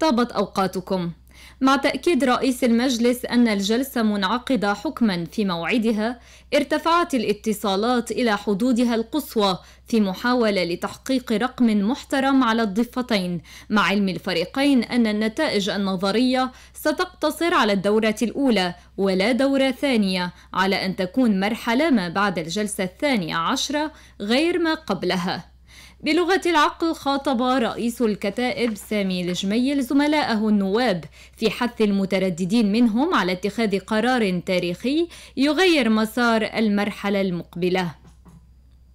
طابت أوقاتكم مع تأكيد رئيس المجلس أن الجلسة منعقدة حكما في موعدها ارتفعت الاتصالات إلى حدودها القصوى في محاولة لتحقيق رقم محترم على الضفتين مع علم الفريقين أن النتائج النظرية ستقتصر على الدورة الأولى ولا دورة ثانية على أن تكون مرحلة ما بعد الجلسة الثانية عشرة غير ما قبلها بلغة العقل خاطب رئيس الكتائب سامي الجميل زملائه النواب في حث المترددين منهم على اتخاذ قرار تاريخي يغير مسار المرحلة المقبلة